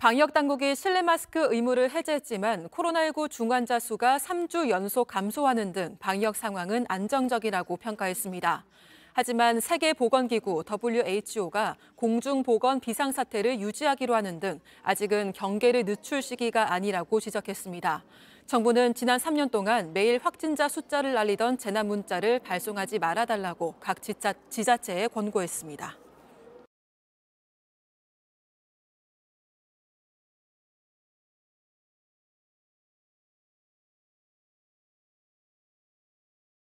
방역 당국이 실내 마스크 의무를 해제했지만 코로나19 중환자 수가 3주 연속 감소하는 등 방역 상황은 안정적이라고 평가했습니다. 하지만 세계보건기구 WHO가 공중보건 비상사태를 유지하기로 하는 등 아직은 경계를 늦출 시기가 아니라고 지적했습니다. 정부는 지난 3년 동안 매일 확진자 숫자를 알리던 재난 문자를 발송하지 말아달라고 각 지자체에 권고했습니다.